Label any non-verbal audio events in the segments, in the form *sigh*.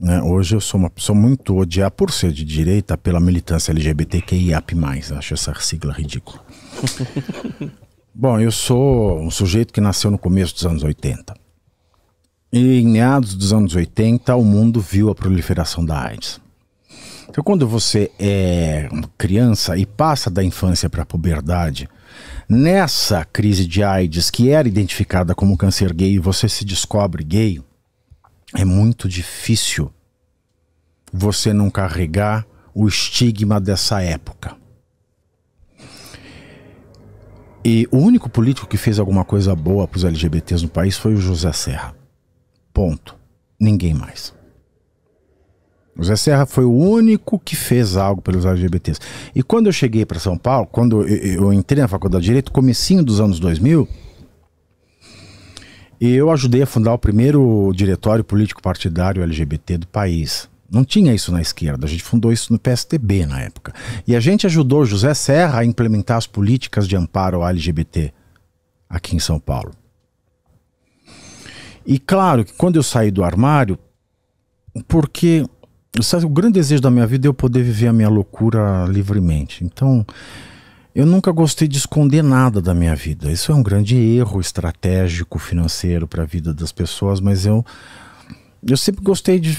Né? Hoje eu sou uma pessoa muito odiada por ser de direita pela militância LGBTQIAP+. Acho essa sigla ridícula. *laughs* Bom, eu sou um sujeito que nasceu no começo dos anos 80. E em meados dos anos 80, o mundo viu a proliferação da AIDS. Então, quando você é criança e passa da infância para a puberdade, nessa crise de AIDS que era identificada como câncer gay, você se descobre gay, é muito difícil você não carregar o estigma dessa época. E o único político que fez alguma coisa boa para os LGBTs no país foi o José Serra. Ponto. Ninguém mais. José Serra foi o único que fez algo pelos LGBTs. E quando eu cheguei para São Paulo, quando eu entrei na faculdade de Direito, comecinho dos anos 2000, eu ajudei a fundar o primeiro diretório político partidário LGBT do país. Não tinha isso na esquerda, a gente fundou isso no PSTB na época. E a gente ajudou José Serra a implementar as políticas de amparo ao LGBT aqui em São Paulo. E claro que quando eu saí do armário, porque sabe, o grande desejo da minha vida é eu poder viver a minha loucura livremente. Então, eu nunca gostei de esconder nada da minha vida. Isso é um grande erro estratégico financeiro para a vida das pessoas, mas eu eu sempre gostei de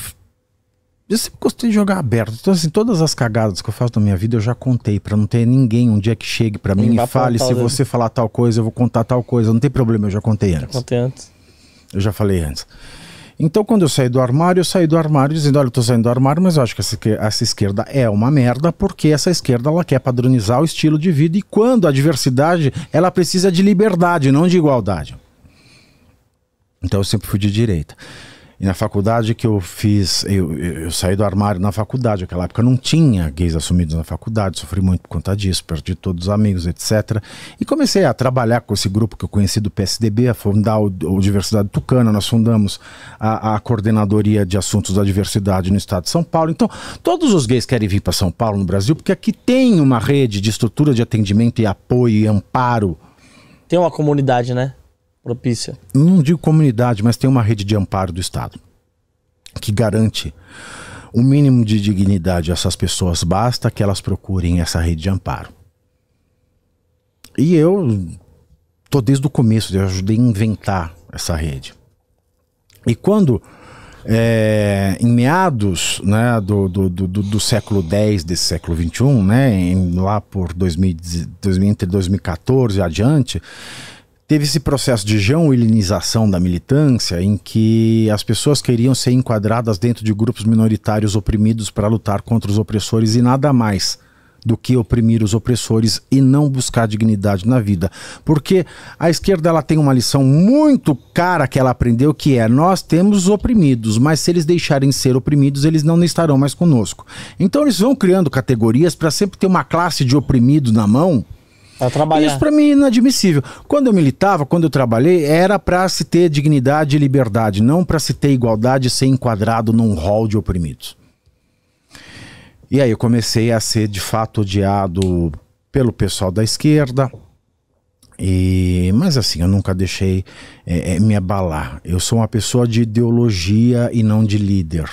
eu sempre gostei de jogar aberto. Então assim, todas as cagadas que eu faço na minha vida eu já contei para não ter ninguém um dia que chegue para mim e fale se você falar tal coisa, eu vou contar tal coisa, não tem problema, eu já contei antes. Já contei antes. Eu já falei antes. Então, quando eu saí do armário, eu saí do armário dizendo: olha, eu tô saindo do armário, mas eu acho que essa, essa esquerda é uma merda, porque essa esquerda ela quer padronizar o estilo de vida e quando a diversidade ela precisa de liberdade, não de igualdade. Então eu sempre fui de direita. E na faculdade que eu fiz, eu, eu, saí do armário na faculdade, naquela época não tinha gays assumidos na faculdade, sofri muito por conta disso, perdi todos os amigos, etc. E comecei a trabalhar com esse grupo que eu conheci do PSDB, a fundar o, o Diversidade Tucana, nós fundamos a, a Coordenadoria de Assuntos da Diversidade no Estado de São Paulo. Então, todos os gays querem vir para São Paulo, no Brasil, porque aqui tem uma rede de estrutura de atendimento e apoio e amparo. Tem uma comunidade, né? propícia. Não digo comunidade, mas tem uma rede de amparo do Estado que garante o mínimo de dignidade a essas pessoas, basta que elas procurem essa rede de amparo. E eu tô desde o começo, eu ajudei a inventar essa rede. E quando, é, em meados né, do, do, do, do, século X, desse século XXI, né, em, lá por 2000, entre 2014 e adiante, Teve esse processo de jean da militância, em que as pessoas queriam ser enquadradas dentro de grupos minoritários oprimidos para lutar contra os opressores e nada mais do que oprimir os opressores e não buscar dignidade na vida. Porque a esquerda ela tem uma lição muito cara que ela aprendeu que é: nós temos oprimidos, mas se eles deixarem ser oprimidos, eles não estarão mais conosco. Então eles vão criando categorias para sempre ter uma classe de oprimido na mão Pra trabalhar. Isso para mim é inadmissível. Quando eu militava, quando eu trabalhei, era para se ter dignidade e liberdade, não para se ter igualdade e ser enquadrado num hall de oprimidos. E aí eu comecei a ser de fato odiado pelo pessoal da esquerda. E, mas assim, eu nunca deixei é, me abalar. Eu sou uma pessoa de ideologia e não de líder.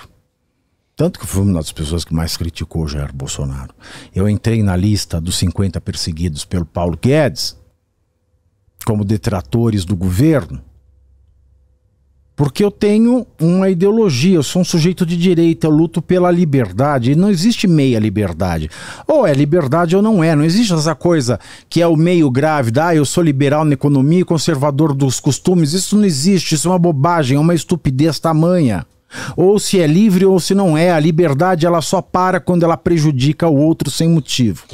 Tanto que fui uma das pessoas que mais criticou o Jair Bolsonaro. Eu entrei na lista dos 50 perseguidos pelo Paulo Guedes como detratores do governo, porque eu tenho uma ideologia, eu sou um sujeito de direita, eu luto pela liberdade, e não existe meia liberdade. Ou é liberdade ou não é, não existe essa coisa que é o meio grávida, ah, eu sou liberal na economia e conservador dos costumes, isso não existe, isso é uma bobagem, é uma estupidez tamanha. Ou se é livre ou se não é, a liberdade ela só para quando ela prejudica o outro sem motivo.